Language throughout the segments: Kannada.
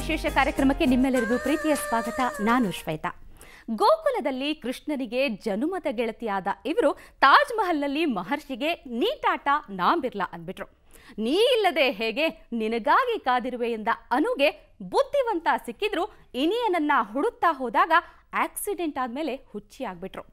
ವಿಶೇಷ ಕಾರ್ಯಕ್ರಮಕ್ಕೆ ನಿಮ್ಮೆಲ್ಲರಿಗೂ ಪ್ರೀತಿಯ ಸ್ವಾಗತ ನಾನು ಶ್ವೇತಾ ಗೋಕುಲದಲ್ಲಿ ಕೃಷ್ಣನಿಗೆ ಜನುಮತ ಗೆಳತಿಯಾದ ಇವರು ತಾಜ್ ಮಹಲ್ನಲ್ಲಿ ಮಹರ್ಷಿಗೆ ನೀಟಾಟ ಟಾಟಾ ನಾ ಅಂದ್ಬಿಟ್ರು ನೀ ಇಲ್ಲದೆ ಹೇಗೆ ನಿನಗಾಗಿ ಕಾದಿರುವೆಯಿಂದ ಅನುಗೆ ಬುದ್ಧಿವಂತ ಸಿಕ್ಕಿದ್ರು ಇನಿಯನನ್ನ ಹುಡುಕ್ತಾ ಹೋದಾಗ ಆಕ್ಸಿಡೆಂಟ್ ಆದಮೇಲೆ ಹುಚ್ಚಿ ಆಗ್ಬಿಟ್ರು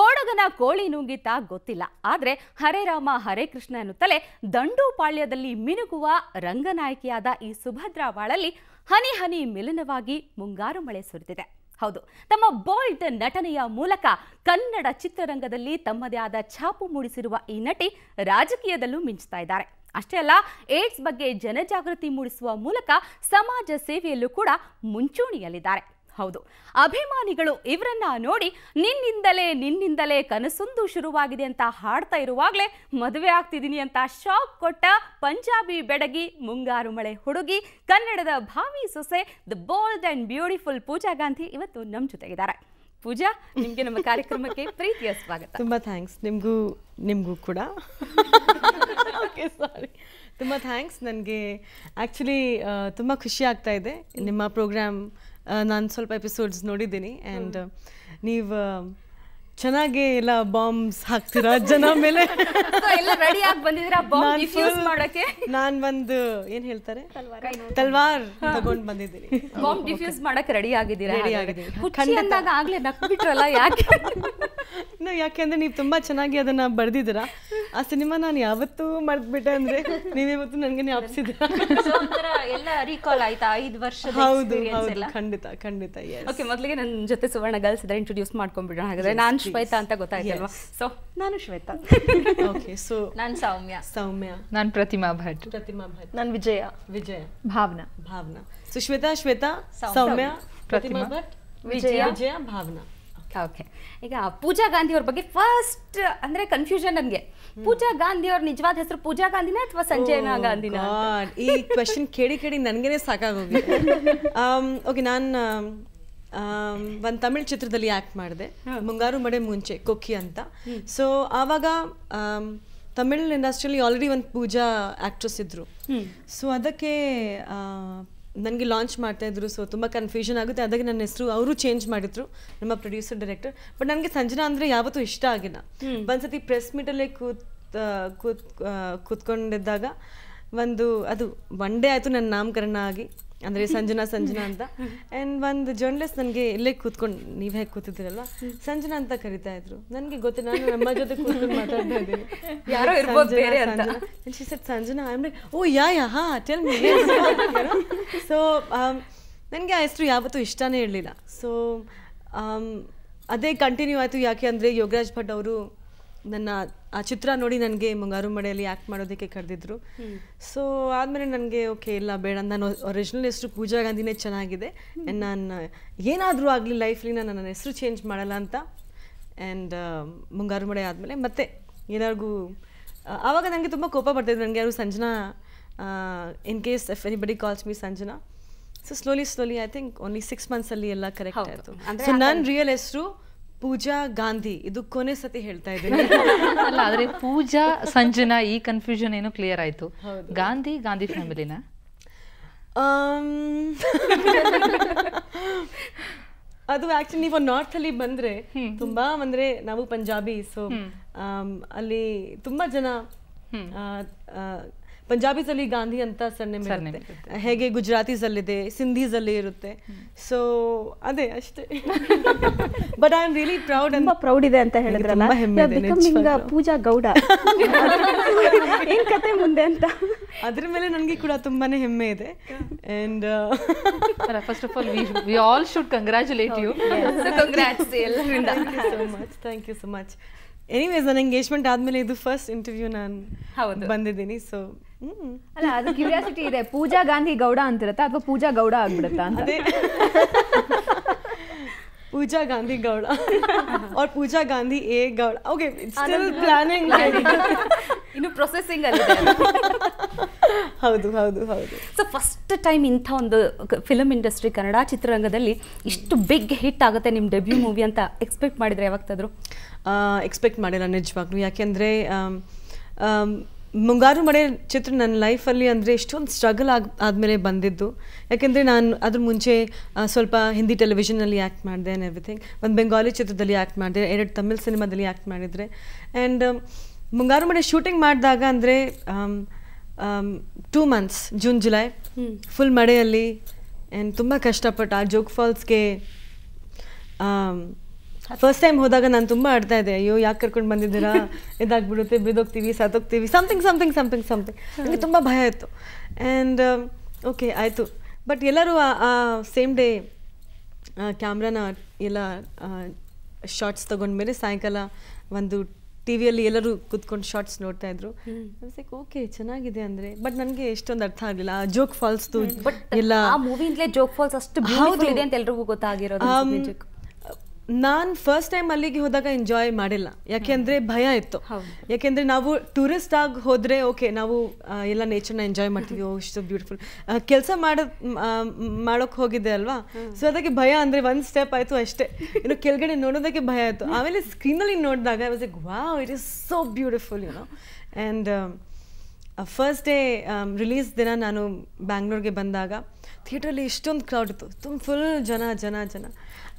ಕೋಡಗನ ಕೋಳಿ ನುಂಗಿತ ಗೊತ್ತಿಲ್ಲ ಆದ್ರೆ ಹರೇ ರಾಮ ಹರೇ ಕೃಷ್ಣ ಎನ್ನುತ್ತಲೇ ದಂಡು ಪಾಳ್ಯದಲ್ಲಿ ಮಿನುಗುವ ರಂಗನಾಯಕಿಯಾದ ಈ ಸುಭದ್ರಾವಾಳಲ್ಲಿ ಹನಿ ಹನಿ ಮಿಲನವಾಗಿ ಮುಂಗಾರು ಮಳೆ ಸುರಿದಿದೆ ಹೌದು ತಮ್ಮ ಬೋಲ್ಡ್ ನಟನೆಯ ಮೂಲಕ ಕನ್ನಡ ಚಿತ್ರರಂಗದಲ್ಲಿ ತಮ್ಮದೇ ಆದ ಛಾಪು ಮೂಡಿಸಿರುವ ಈ ನಟಿ ರಾಜಕೀಯದಲ್ಲೂ ಮಿಂಚ್ತಾ ಇದ್ದಾರೆ ಅಷ್ಟೇ ಅಲ್ಲ ಏಡ್ಸ್ ಬಗ್ಗೆ ಜನಜಾಗೃತಿ ಮೂಡಿಸುವ ಮೂಲಕ ಸಮಾಜ ಸೇವೆಯಲ್ಲೂ ಕೂಡ ಮುಂಚೂಣಿಯಲ್ಲಿದ್ದಾರೆ ಹೌದು ಅಭಿಮಾನಿಗಳು ಇವರನ್ನ ನೋಡಿ ನಿನ್ನಿಂದಲೇ ನಿನ್ನಿಂದಲೇ ಕನಸೊಂದು ಶುರುವಾಗಿದೆ ಅಂತ ಹಾಡ್ತಾ ಇರುವಾಗಲೇ ಮದುವೆ ಆಗ್ತಿದ್ದೀನಿ ಅಂತ ಶಾಕ್ ಕೊಟ್ಟ ಪಂಜಾಬಿ ಬೆಡಗಿ ಮುಂಗಾರು ಮಳೆ ಹುಡುಗಿ ಕನ್ನಡದ ಭಾವಿ ಸೊಸೆ the bold and beautiful Pooja Gandhi ಇವತ್ತು ನಮ್ಮ ಜೊತೆಗಿದ್ದಾರೆ ಪೂಜಾ ನಿಮಗೆ ನಮ್ಮ ಕಾರ್ಯಕ್ರಮಕ್ಕೆ ಪ್ರೀತಿಯ ಸ್ವಾಗತ ತುಂಬ ಥ್ಯಾಂಕ್ಸ್ ನಿಮಗೂ ನಿಮಗೂ ಕೂಡ ಓಕೆ ಸಾರಿ ತುಂಬ ಥ್ಯಾಂಕ್ಸ್ ನನಗೆ ಆ್ಯಕ್ಚುಲಿ ತುಂಬ ಖುಷಿ ಆಗ್ತಾ ಇದೆ ನಿಮ್ಮ ಪ್ರೋಗ್ರಾಮ್ ನಾನು ಸ್ವಲ್ಪ ಎಪಿಸೋಡ್ಸ್ ನೋಡಿದ್ದೀನಿ ಆ್ಯಂಡ್ ನೀವು ಚೆನ್ನಾಗಿ ಎಲ್ಲ ಬಾಂಬ್ಸ್ ಹಾಕ್ತೀರಾ ಜನ ಮೇಲೆ ಎಲ್ಲ ರೆಡಿ ಆಗಿ ಬಂದಿದ್ದೀರಾ ಬಾಂಬ್ ಡಿಫ್ಯೂಸ್ ಮಾಡಕ್ಕೆ ನಾನು ಒಂದು ಏನು ಹೇಳ್ತಾರೆ ತಲ್ವಾರ್ ತಗೊಂಡ್ ಬಂದಿದ್ದೀನಿ ಬಾಂಬ್ ಡಿಫ್ಯೂಸ್ ಮಾಡಕ್ಕೆ ರೆಡಿ ಆಗಿದ್ದೀರಾ ರೆಡಿ ಆಗಿದೆ ಹುಚ್ಚಿ ಅಂದಾಗ ಆಗಲೇ ಯಾಕೆ ನಾ ಯಾಕೆಂದ್ರೆ ನೀವು ತುಂಬಾ ಚೆನ್ನಾಗಿ ಅದನ್ನ ಬರೆದಿದ್ದೀರಾ ಆ ಸಿನಿಮಾ ನಾನು ಯಾವತ್ತೂ ಮರೆತ್ಬಿಟ್ಟೆ ಅಂದ್ರೆ ನೀವಿವತ್ತು ನನಗೆ ಜ್ಞಾಪಿಸಿದ್ರ ಎಲ್ಲ ರೀಕಾಲ್ ಆಯ್ತಾ ಐದು ವರ್ಷ ಹೌದು ಹೌದು ಖಂಡಿತ ಖಂಡಿತ ಓಕೆ ಮೊದಲಿಗೆ ನನ್ನ ಜೊತೆ ಸುವರ್ಣ ಗರ್ಲ್ಸ್ ಇದ್ದಾರೆ ಇಂಟ್ರೊಡ್ಯೂಸ್ ಮಾಡ್ಕೊಂಡ್ಬಿಡೋಣ ಹಾಗಾದ್ರೆ ನಾನು ಶ್ವೇತಾ ಅಂತ ಗೊತ್ತಾಯ್ತಲ್ವಾ ಸೊ ನಾನು ಶ್ವೇತಾ ಓಕೆ ಸೊ ನಾನು ಸೌಮ್ಯ ಸೌಮ್ಯ ನಾನು ಪ್ರತಿಮಾ ಭಟ್ ಪ್ರತಿಮಾ ಭಟ್ ನಾನ್ ವಿಜಯ ವಿಜಯ ಭಾವನಾ ಭಾವನಾ ಸೊ ಶ್ವೇತಾ ಶ್ವೇತಾ ಸೌಮ್ಯ ಪ್ರತಿಮಾ ಭಟ್ ವಿಜಯ ವಿಜಯ ಭಾವನಾ ಓಕೆ ಈಗ ಪೂಜಾ ಗಾಂಧಿ ಅವ್ರ ಬಗ್ಗೆ ಫಸ್ಟ್ ಅಂದ್ರೆ ಕನ್ಫ್ಯೂಷನ್ ನನಗೆ ಪೂಜಾ ಗಾಂಧಿ ಅವ್ರ ನಿಜವಾದ ಹೆಸರು ಪೂಜಾ ಗಾಂಧಿನ ಅಥವಾ ಸಂಜಯನಾ oh, ಗಾಂಧಿನ ಈ ಕ್ವೆಶನ್ ಕೇಳಿ ಕೇಳಿ ನನಗೇನೆ ಸಾಕಾಗೋಗಿ ಓಕೆ um, ನಾನು um, ಒಂದು ತಮಿಳ್ ಚಿತ್ರದಲ್ಲಿ ಆ್ಯಕ್ಟ್ ಮಾಡಿದೆ ಮುಂಗಾರು ಮಡೆ ಮುಂಚೆ ಕೊಕ್ಕಿ ಅಂತ ಸೊ ಆವಾಗ ತಮಿಳ್ ಇಂಡಸ್ಟ್ರಿಯಲ್ಲಿ ಆಲ್ರೆಡಿ ಒಂದು ಪೂಜಾ ಆ್ಯಕ್ಟ್ರೆಸ್ ಇದ್ದರು ಸೊ ಅದಕ್ಕೆ ನನಗೆ ಲಾಂಚ್ ಮಾಡ್ತಾ ಇದ್ರು ಸೊ ತುಂಬ ಕನ್ಫ್ಯೂಷನ್ ಆಗುತ್ತೆ ಅದಕ್ಕೆ ನನ್ನ ಹೆಸರು ಅವರು ಚೇಂಜ್ ಮಾಡಿದ್ರು ನಮ್ಮ ಪ್ರೊಡ್ಯೂಸರ್ ಡೈರೆಕ್ಟರ್ ಬಟ್ ನನಗೆ ಸಂಜನಾ ಅಂದರೆ ಯಾವತ್ತೂ ಇಷ್ಟ ಆಗಿಲ್ಲ ಸತಿ ಪ್ರೆಸ್ ಮೀಟಲ್ಲೇ ಕೂತ್ ಕೂತ್ ಕೂತ್ಕೊಂಡಿದ್ದಾಗ ಒಂದು ಅದು ಒನ್ ಡೇ ಆಯಿತು ನನ್ನ ನಾಮಕರಣ ಆಗಿ ಅಂದರೆ ಸಂಜನಾ ಸಂಜನಾ ಅಂತ ಆ್ಯಂಡ್ ಒಂದು ಜರ್ನಲಿಸ್ಟ್ ನನಗೆ ಇಲ್ಲೇ ಕೂತ್ಕೊಂಡು ನೀವು ಹೇಗೆ ಕೂತಿದ್ದೀರಲ್ಲ ಸಂಜನಾ ಅಂತ ಕರಿತಾ ಇದ್ರು ನನಗೆ ಗೊತ್ತಿಲ್ಲ ನಾನು ನಮ್ಮ ಜೊತೆ ಕೂತ್ಕೊಂಡು ಮಾತಾಡ್ತಾ ಯಾರೋ ಇರ್ಬೋದು ಬೇರೆ ಅಂತ Sanjana I am like oh yeah yeah ಹಾ ಟೆಲ್ ಸೊ ನನಗೆ ಆ ಹೆಸರು ಯಾವತ್ತೂ ಇಷ್ಟನೇ ಇರಲಿಲ್ಲ ಸೊ um, ಅದೇ ಕಂಟಿನ್ಯೂ ಆಯಿತು ಯಾಕೆ ಅಂದರೆ ಯೋಗರಾಜ್ ಭಟ್ ಅವರು ನನ್ನ ಆ ಚಿತ್ರ ನೋಡಿ ನನಗೆ ಮುಂಗಾರು ಮಡೆಯಲ್ಲಿ ಆ್ಯಕ್ಟ್ ಮಾಡೋದಕ್ಕೆ ಕರೆದಿದ್ರು ಸೊ ಆದಮೇಲೆ ನನಗೆ ಓಕೆ ಇಲ್ಲ ಬೇಡ ನಾನು ಒರಿಜಿನಲ್ ಹೆಸರು ಪೂಜಾ ಗಾಂಧಿನೇ ಚೆನ್ನಾಗಿದೆ ಆ್ಯಂಡ್ ನಾನು ಏನಾದರೂ ಆಗಲಿ ಲೈಫ್ಲಿ ನಾನು ನನ್ನ ಹೆಸರು ಚೇಂಜ್ ಮಾಡಲ್ಲ ಅಂತ ಆ್ಯಂಡ್ ಮುಂಗಾರು ಮಡೆ ಆದಮೇಲೆ ಮತ್ತೆ ಏನಾರ್ಗೂ ಆವಾಗ ನನಗೆ ತುಂಬ ಕೋಪ ಬರ್ತಾಯಿದ್ರು ನನಗೆ ಯಾರು Sanjana in case if anybody calls me Sanjana so slowly slowly I think only six ಮಂತ್ಸಲ್ಲಿ ಎಲ್ಲ ಕರೆಕ್ಟ್ ಆಯಿತು ಸೊ ನನ್ನ ರಿಯಲ್ ಹೆಸರು ಪೂಜಾ ಗಾಂಧಿ ಇದು ಕೊನೆ ಸತಿ ಹೇಳ್ತಾ ಇದ್ದೀನಿ ಅಲ್ಲ ಆದರೆ ಪೂಜಾ ಸಂಜನಾ ಈ ಕನ್ಫ್ಯೂಷನ್ ಏನು ಕ್ಲಿಯರ್ ಆಯ್ತು ಗಾಂಧಿ ಗಾಂಧಿ ಫ್ಯಾಮಿಲಿನ ಅದು ಆಕ್ಚುಲಿ ನೀವು ನಾರ್ತ್ ಅಲ್ಲಿ ಬಂದ್ರೆ ತುಂಬಾ ಅಂದ್ರೆ ನಾವು ಪಂಜಾಬಿ ಸೊ ಅಲ್ಲಿ ತುಂಬಾ ಜನ ಅಲ್ಲಿ ಗಾಂಧಿ ಅಂತ ಸರ್ನೇಮ್ ಹೇಗೆ ಗುಜರಾತಿಸಲ್ಲಿದೆ ಸಿಂಧೀಸಲ್ಲಿ ಇರುತ್ತೆ ಸೊ ಅದೇ ಅಷ್ಟೇ but I am really proud ತುಂಬಾ ಪ್ರೌಡ್ ಇದೆ ಅಂತ ಹೇಳಿದ್ರಲ್ಲ ಪೂಜಾ ಗೌಡ ಏನ್ ಕತೆ ಮುಂದೆ ಅಂತ ಅದ್ರ ಮೇಲೆ ನನಗೆ ಕೂಡ ತುಂಬಾನೇ ಹೆಮ್ಮೆ ಇದೆ and first of all we all should congratulate you congrats ಎಲ್ಲರಿಂದ much thank you so much anyways ನನ್ನ ಎಂಗೇಜ್ಮೆಂಟ್ ಆದಮೇಲೆ ಇದು ಫಸ್ಟ್ ಇಂಟರ್ವ್ಯೂ ನಾನು ಬಂದಿದ್ದೀನಿ ಸೊ ಅಲ್ಲ ಅದು ಕ್ಯೂರಿಯಾಸಿಟಿ ಇದೆ ಪೂಜಾ ಗಾಂಧಿ ಗೌಡ ಅಂತಿರತ್ತಾ ಅಥವಾ ಪೂಜಾ ಗೌಡ ಆಗ್ಬಿಡುತ್ತಾ ಅಂತ ಪೂಜಾ ಗಾಂಧಿ ಗೌಡ और ಪೂಜಾ ಗಾಂಧಿ ಎ ಗೌಡ ಓಕೆ ಸ್ಟಿಲ್ ಪ್ಲಾನಿಂಗ್ ಇನ್ನು ಪ್ರೊಸೆಸಿಂಗ್ ಅಲ್ಲಿ ಹೌದು ಹೌದು ಹೌದು ಸೊ ಫಸ್ಟ್ ಟೈಮ್ ಇಂಥ ಒಂದು ಫಿಲಮ್ ಇಂಡಸ್ಟ್ರಿ ಕನ್ನಡ ಚಿತ್ರರಂಗದಲ್ಲಿ ಇಷ್ಟು ಬಿಗ್ ಹಿಟ್ ಆಗುತ್ತೆ ನಿಮ್ಮ ಡೆಬ್ಯೂ ಮೂವಿ ಅಂತ ಎಕ್ಸ್ಪೆಕ್ಟ್ ಮಾಡಿದ್ರೆ ಯಾವಾಗ್ತಾದ್ರು ಎಕ್ಸ್ಪೆಕ್ಟ್ ಮಾಡಿಲ್ಲ ನಿಜವಾಗ್ಲೂ ಯಾಕೆಂದರೆ ಮುಂಗಾರು ಮಳೆ ಚಿತ್ರ ನನ್ನ ಲೈಫಲ್ಲಿ ಅಂದರೆ ಎಷ್ಟೊಂದು ಸ್ಟ್ರಗಲ್ ಆಗಿ ಆದಮೇಲೆ ಬಂದಿದ್ದು ಯಾಕೆಂದರೆ ನಾನು ಅದ್ರ ಮುಂಚೆ ಸ್ವಲ್ಪ ಹಿಂದಿ ಟೆಲಿವಿಷನಲ್ಲಿ ಆ್ಯಕ್ಟ್ ಮಾಡಿದೆ ಆ್ಯಂಡ್ ಎವ್ರಿಥಿಂಗ್ ಒಂದು ಬೆಂಗಾಲಿ ಚಿತ್ರದಲ್ಲಿ ಆ್ಯಕ್ಟ್ ಮಾಡಿದೆ ಎರಡು ತಮಿಳ್ ಸಿನಿಮಾದಲ್ಲಿ ಆ್ಯಕ್ಟ್ ಮಾಡಿದರೆ ಆ್ಯಂಡ್ um, ಮುಂಗಾರು ಮಳೆ ಶೂಟಿಂಗ್ ಮಾಡಿದಾಗ ಅಂದರೆ two months June July full ಮಳೆಯಲ್ಲಿ ಆ್ಯಂಡ್ ತುಂಬ ಕಷ್ಟಪಟ್ಟು ಆ ಜೋಗ್ ಫಾಲ್ಸ್ಗೆ ಫಸ್ಟ್ ಟೈಮ್ ಹೋದಾಗ ನಾನು ತುಂಬ ಆಡ್ತಾ ಇದ್ದೆ ಅಯ್ಯೋ ಯಾಕೆ ಕರ್ಕೊಂಡು ಬಂದಿದ್ದೀರಾ ಇದಾಗ್ಬಿಡುತ್ತೆ ಬಿದ್ದೋಗ್ತೀವಿ ಸತ್ತೋಗ್ತೀವಿ ಸಮಥಿಂಗ್ ಸಮಥಿಂಗ್ ಸಮಥಿಂಗ್ ಸಮಥಿಂಗ್ ನನಗೆ ತುಂಬ ಭಯ ಇತ್ತು ಆ್ಯಂಡ್ ಓಕೆ ಆಯಿತು ಬಟ್ ಎಲ್ಲರೂ ಆ ಸೇಮ್ ಡೇ ಕ್ಯಾಮ್ರಾನ ಎಲ್ಲ ಶಾರ್ಟ್ಸ್ ತೊಗೊಂಡ್ಮೇಲೆ ಸಾಯಂಕಾಲ ಒಂದು ಟಿ ವಿಯಲ್ಲಿ ಎಲ್ಲರೂ ಕೂತ್ಕೊಂಡು ಶಾರ್ಟ್ಸ್ ನೋಡ್ತಾ ಇದ್ರು ಓಕೆ ಚೆನ್ನಾಗಿದೆ ಅಂದ್ರೆ ಬಟ್ ನನಗೆ ಎಷ್ಟೊಂದು ಅರ್ಥ ಆಗಲಿಲ್ಲ ಆ ಜೋಕ್ ಫಾಲ್ಸ್ ಬಟ್ ಎಲ್ಲ ಜೋಕ್ ಫಾಲ್ಸ್ ಅಷ್ಟು ಇದೆ ಅಂತ ಎಲ್ರಿಗೂ ಗೊತ್ತಾಗಿರೋದು ನಾನು ಫಸ್ಟ್ ಟೈಮ್ ಅಲ್ಲಿಗೆ ಹೋದಾಗ ಎಂಜಾಯ್ ಮಾಡಿಲ್ಲ ಯಾಕೆಂದ್ರೆ ಭಯ ಇತ್ತು ಯಾಕೆಂದ್ರೆ ನಾವು ಟೂರಿಸ್ಟ್ ಆಗಿ ಹೋದ್ರೆ ಓಕೆ ನಾವು ಎಲ್ಲ ನೇಚರ್ನ ಎಂಜಾಯ್ ಮಾಡ್ತೀವಿ ಓ ಇಷ್ಟು ಬ್ಯೂಟಿಫುಲ್ ಕೆಲಸ ಮಾಡೋ ಮಾಡೋಕೆ ಹೋಗಿದ್ದೆ ಅಲ್ವಾ ಸೊ ಅದಕ್ಕೆ ಭಯ ಅಂದ್ರೆ ಒಂದು ಸ್ಟೆಪ್ ಆಯಿತು ಅಷ್ಟೇ ಇನ್ನು ಕೆಳಗಡೆ ನೋಡೋದಕ್ಕೆ ಭಯ ಆಯಿತು ಆಮೇಲೆ ಸ್ಕ್ರೀನಲ್ಲಿ ನೋಡಿದಾಗ was like wow it is so beautiful no and first day release ದಿನ ನಾನು ಬ್ಯಾಂಗ್ಳೂರಿಗೆ ಬಂದಾಗ ಥಿಯೇಟ್ರಲ್ಲಿ ಇಷ್ಟೊಂದು ಕ್ರೌಡ್ ಇತ್ತು ತುಂಬ ಫುಲ್ ಜನ ಜನ ಜನ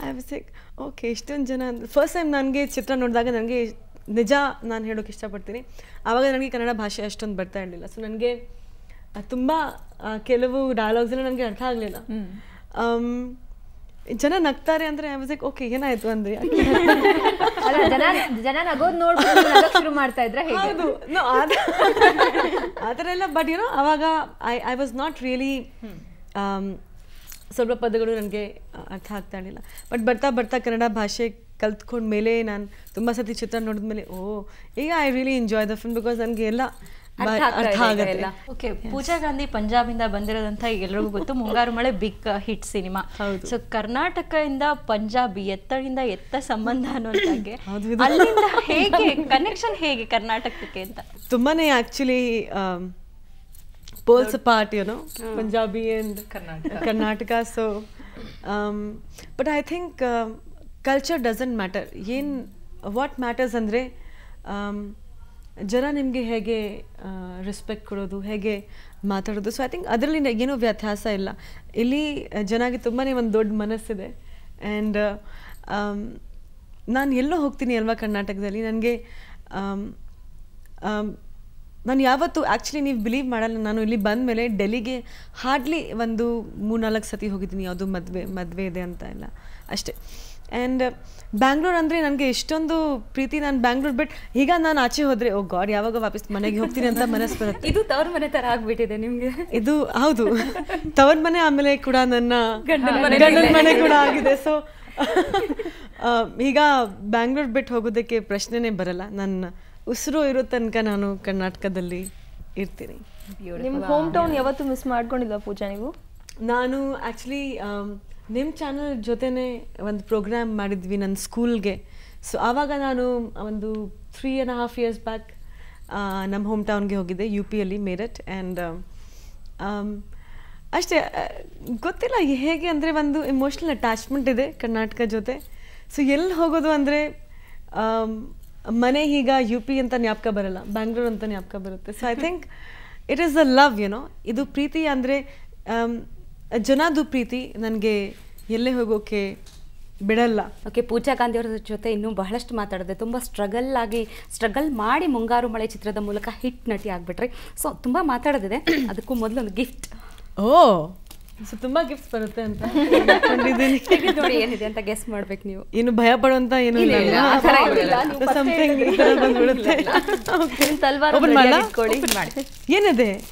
ಐ ವಾಸ್ ಲೈಕ್ ಓಕೆ ಇಷ್ಟೊಂದು ಜನ ಫಸ್ಟ್ ಟೈಮ್ ನನಗೆ ಚಿತ್ರ ನೋಡಿದಾಗ ನನಗೆ ನಿಜ ನಾನು ಹೇಳೋಕೆ ಇಷ್ಟಪಡ್ತೀನಿ ಆವಾಗ ನನಗೆ ಕನ್ನಡ ಭಾಷೆ ಅಷ್ಟೊಂದು ಬರ್ತಾ ಇರಲಿಲ್ಲ ಸೊ ನನಗೆ ತುಂಬ ಕೆಲವು ಡೈಲಾಗ್ಸೆಲ್ಲ ನನಗೆ ಅರ್ಥ ಆಗಲಿಲ್ಲ ಜನ ನಗ್ತಾರೆ ಅಂದ್ರೆ ಓಕೆ ಏನಾಯ್ತು ಅಂದ್ರೆ ಜನ ಶುರು ಮಾಡ್ತಾ ಇದ್ರ ಆ ಥರ ಎಲ್ಲ ಬಟ್ ಏನೋ ಅವಾಗ I I was not really ಸ್ವಲ್ಪ ಪದಗಳು ನನಗೆ ಅರ್ಥ ಆಗ್ತಾ ಇರಲಿಲ್ಲ ಬಟ್ ಬರ್ತಾ ಬರ್ತಾ ಕನ್ನಡ ಭಾಷೆ ಕಲ್ತ್ಕೊಂಡ್ಮೇಲೆ ನಾನು ತುಂಬ ಸತಿ ಚಿತ್ರ ನೋಡಿದ್ಮೇಲೆ ಓ ಈಗ I really enjoy the film because ನನಗೆ ಎಲ್ಲ ಅರ್ಥ ಆಗುತ್ತೆ ಓಕೆ ಪೂಜಾ ಗಾಂಧಿ ಪಂಜಾಬ್ ಇಂದ ಬಂದಿರೋದಂತ ಎಲ್ರಿಗೂ ಗೊತ್ತು ಮುಂಗಾರು ಮಳೆ ಬಿಗ್ ಹಿಟ್ ಸಿನಿಮಾ ಸೊ ಕರ್ನಾಟಕದಿಂದ ಪಂಜಾಬ್ ಎತ್ತಳಿಂದ ಎತ್ತ ಸಂಬಂಧ ಅನ್ನೋದಕ್ಕೆ ಹೇಗೆ ಕನೆಕ್ಷನ್ ಹೇಗೆ ಕರ್ನಾಟಕಕ್ಕೆ ಅಂತ ತುಂಬಾನೇ actually poles part you know Punjabi and Karnataka so but I think culture doesn't matter ಏನು ವಾಟ್ ಮ್ಯಾಟರ್ಸ್ ಅಂದರೆ ಜನ ನಿಮಗೆ ಹೇಗೆ ರೆಸ್ಪೆಕ್ಟ್ ಕೊಡೋದು ಹೇಗೆ ಮಾತಾಡೋದು ಸೊ ಐ ಥಿಂಕ್ ಅದರಲ್ಲಿ ಏನೂ ವ್ಯತ್ಯಾಸ ಇಲ್ಲ ಇಲ್ಲಿ ಜನಗೆ ತುಂಬಾ ಒಂದು ದೊಡ್ಡ ಮನಸ್ಸಿದೆ ಆ್ಯಂಡ್ ನಾನು ಎಲ್ಲೋ ಹೋಗ್ತೀನಿ ಅಲ್ವಾ ಕರ್ನಾಟಕದಲ್ಲಿ ನನಗೆ ನಾನು ಯಾವತ್ತೂ ಆ್ಯಕ್ಚುಲಿ ನೀವು ಬಿಲೀವ್ ಮಾಡಲ್ಲ ನಾನು ಇಲ್ಲಿ ಬಂದ ಮೇಲೆ ಡೆಲ್ಲಿಗೆ ಹಾರ್ಡ್ಲಿ ಒಂದು ಮೂರ್ನಾಲ್ಕು ಸತಿ ಹೋಗಿದ್ದೀನಿ ಯಾವುದು ಮದುವೆ ಮದುವೆ ಇದೆ ಅಂತ ಎಲ್ಲ ಅಷ್ಟೇ ಆ್ಯಂಡ್ ಬ್ಯಾಂಗ್ಳೂರ್ ಅಂದರೆ ನನಗೆ ಇಷ್ಟೊಂದು ಪ್ರೀತಿ ನಾನು ಬ್ಯಾಂಗ್ಳೂರ್ ಬಿಟ್ ಈಗ ನಾನು ಆಚೆ ಹೋದರೆ ಓ ಗಾಡ್ ಯಾವಾಗ ವಾಪಸ್ ಮನೆಗೆ ಹೋಗ್ತೀನಿ ಅಂತ ಮನಸ್ಸು ಬರುತ್ತೆ ಇದು ತವ್ರ ಮನೆ ಥರ ಆಗಿಬಿಟ್ಟಿದೆ ನಿಮಗೆ ಇದು ಹೌದು ತವರ್ ಮನೆ ಆಮೇಲೆ ಕೂಡ ನನ್ನ ಗಂಡನ ಮನೆ ಕೂಡ ಆಗಿದೆ ಸೊ ಈಗ ಬ್ಯಾಂಗ್ಳೂರ್ ಬಿಟ್ಟು ಹೋಗೋದಕ್ಕೆ ಪ್ರಶ್ನೆನೇ ಬರಲ್ಲ ನನ್ನ ಉಸಿರು ಇರೋ ತನಕ ನಾನು ಕರ್ನಾಟಕದಲ್ಲಿ ಇರ್ತೀನಿ ನಿಮ್ಮ ಹೋಮ್ ಟೌನ್ ಯಾವತ್ತೂ ಮಿಸ್ ಮಾಡ್ಕೊಂಡಿಲ್ಲ ಪೂಜಾ ನೀವು ನಾನು ಆ್ಯಕ್ಚುಲಿ ನಿಮ್ಮ ಚಾನಲ್ ಜೊತೆನೇ ಒಂದು ಪ್ರೋಗ್ರಾಮ್ ಮಾಡಿದ್ವಿ ನನ್ನ ಸ್ಕೂಲ್ಗೆ ಸೊ ಆವಾಗ ನಾನು ಒಂದು three and half years back ನಮ್ಮ ಹೋಮ್ ಟೌನ್ಗೆ ಹೋಗಿದ್ದೆ ಯು ಪಿಯಲ್ಲಿ ಮೇರಟ್ ಆ್ಯಂಡ್ ಅಷ್ಟೇ ಗೊತ್ತಿಲ್ಲ ಹೇಗೆ ಅಂದರೆ ಒಂದು ಇಮೋಷ್ನಲ್ ಅಟ್ಯಾಚ್ಮೆಂಟ್ ಇದೆ ಕರ್ನಾಟಕ ಜೊತೆ ಸೊ ಎಲ್ಲಿ ಹೋಗೋದು ಅಂದರೆ ಮನೆ ಈಗ ಯು ಪಿ ಅಂತ ಜ್ಞಾಪಕ ಬರಲ್ಲ ಬ್ಯಾಂಗ್ಳೂರ್ ಅಂತ ಜ್ಞಾಪಕ ಬರುತ್ತೆ so I think it is a love you know ಇದು ಪ್ರೀತಿ ಅಂದರೆ ಜನದು ಪ್ರೀತಿ ನನಗೆ ಎಲ್ಲೇ ಹೋಗೋಕೆ ಬಿಡಲ್ಲ ಓಕೆ ಪೂಜಾ ಗಾಂಧಿ ಅವರ ಜೊತೆ ಇನ್ನೂ ಬಹಳಷ್ಟು ಮಾತಾಡಿದೆ ತುಂಬ ಸ್ಟ್ರಗಲ್ ಆಗಿ ಸ್ಟ್ರಗಲ್ ಮಾಡಿ ಮುಂಗಾರು ಮಳೆ ಚಿತ್ರದ ಮೂಲಕ ಹಿಟ್ ನಟಿ ಆಗಿಬಿಟ್ರಿ ಸೊ ತುಂಬ ಮಾತಾಡೋದಿದೆ ಅದಕ್ಕೂ ಮೊದಲು ಒಂದು ಗಿಫ್ಟ್ ಓ ಸೊ ತುಂಬ ಗಿಫ್ಟ್ ಬರುತ್ತೆ ಅಂತ ಏನಿದೆ ಅಂತ ಗೆಸ್ ಮಾಡ್ಬೇಕು ನೀವು ಇನ್ನು ಭಯ ಪಡುವಂತ ಏನು ಏನಿದೆ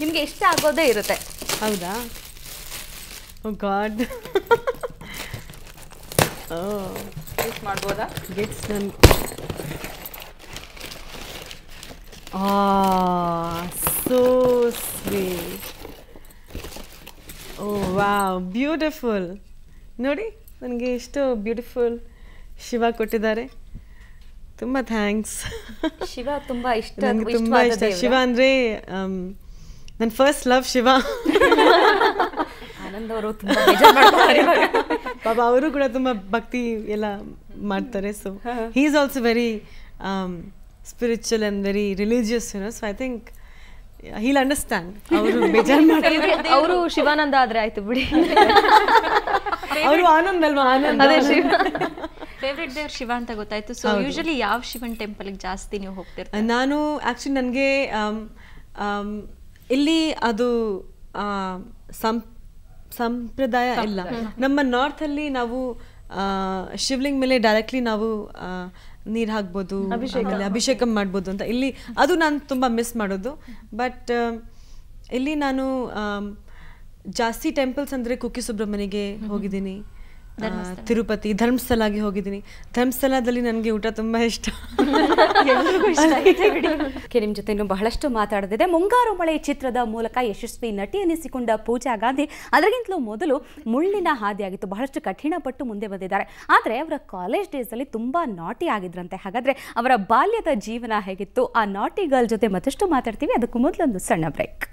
ನಿಮಗೆ ಇಷ್ಟ ಆಗೋದೇ ಇರುತ್ತೆ ಹೌದಾ ಓ oh ಗಾಡ್ oh. ಮಾಡ್ಬೋದಾ ಓ ಬ್ಯೂಟಿಫುಲ್ ah, oh, ನೋಡಿ ನನಗೆ ಎಷ್ಟು ಬ್ಯೂಟಿಫುಲ್ ಶಿವ ಕೊಟ್ಟಿದ್ದಾರೆ ತುಂಬ ಥ್ಯಾಂಕ್ಸ್ ಶಿವ ತುಂಬ ಇಷ್ಟ ತುಂಬ ಇಷ್ಟ ಶಿವ ಅಂದರೆ um, ನನ್ನ ಫಸ್ಟ್ ಲವ್ ಶಿವ ಅವರು ಪಾಪ ಅವರು ಕೂಡ ತುಂಬ ಭಕ್ತಿ ಎಲ್ಲ ಮಾಡ್ತಾರೆ so he is also very spiritual and very religious you know so I think he'll understand ಅವರು ಅವರು ಶಿವಾನಂದ ಆದ್ರೆ ಆಯ್ತು ಬಿಡಿ ಅವರು ಆನಂದ್ ಅಲ್ವಾ ಆನಂದ್ ಅದೇ ಶಿವ ಫೇವ್ರೆಟ್ ದೇವ್ರ ಶಿವ ಅಂತ ಗೊತ್ತಾಯ್ತು ಸೊ ಯೂಶಲಿ ಯಾವ ಶಿವನ್ ಟೆಂಪಲ್ಗೆ ಜಾಸ್ತಿ ನೀವು ಹೋಗ್ತೀರ ನಾನು ಆಕ್ಚುಲಿ ನನಗೆ um, um, ಇಲ್ಲಿ ಅದು ಸಂ ಸಂಪ್ರದಾಯ ಇಲ್ಲ ನಮ್ಮ ಅಲ್ಲಿ ನಾವು ಶಿವಲಿಂಗ್ ಮೇಲೆ ಡೈರೆಕ್ಟ್ಲಿ ನಾವು ನೀರು ಹಾಕ್ಬೋದು ಅಭಿಷೇಕ ಮಾಡ್ಬೋದು ಅಂತ ಇಲ್ಲಿ ಅದು ನಾನು ತುಂಬ ಮಿಸ್ ಮಾಡೋದು ಬಟ್ ಇಲ್ಲಿ ನಾನು ಜಾಸ್ತಿ ಟೆಂಪಲ್ಸ್ ಅಂದರೆ ಕುಕ್ಕಿ ಸುಬ್ರಹ್ಮಣ್ಯಗೆ ಹೋಗಿದ್ದೀನಿ ತಿರುಪತಿ ಆಗಿ ಹೋಗಿದ್ದೀನಿ ಧರ್ಮಸ್ಥಳದಲ್ಲಿ ನನಗೆ ಊಟ ತುಂಬ ಇಷ್ಟ ನಿಮ್ಮ ಜೊತೆ ಬಹಳಷ್ಟು ಮಾತಾಡದಿದೆ ಮುಂಗಾರು ಮಳೆ ಚಿತ್ರದ ಮೂಲಕ ಯಶಸ್ವಿ ನಟಿ ಎನಿಸಿಕೊಂಡ ಪೂಜಾ ಗಾಂಧಿ ಅದಕ್ಕಿಂತಲೂ ಮೊದಲು ಮುಳ್ಳಿನ ಹಾದಿಯಾಗಿತ್ತು ಬಹಳಷ್ಟು ಕಠಿಣ ಪಟ್ಟು ಮುಂದೆ ಬಂದಿದ್ದಾರೆ ಆದರೆ ಅವರ ಕಾಲೇಜ್ ಡೇಸಲ್ಲಿ ತುಂಬ ನಾಟಿ ಆಗಿದ್ರಂತೆ ಹಾಗಾದ್ರೆ ಅವರ ಬಾಲ್ಯದ ಜೀವನ ಹೇಗಿತ್ತು ಆ ನಾಟಿ ಗರ್ಲ್ ಜೊತೆ ಮತ್ತಷ್ಟು ಮಾತಾಡ್ತೀವಿ ಅದಕ್ಕೂ ಮೊದಲೊಂದು ಸಣ್ಣ ಬ್ರೇಕ್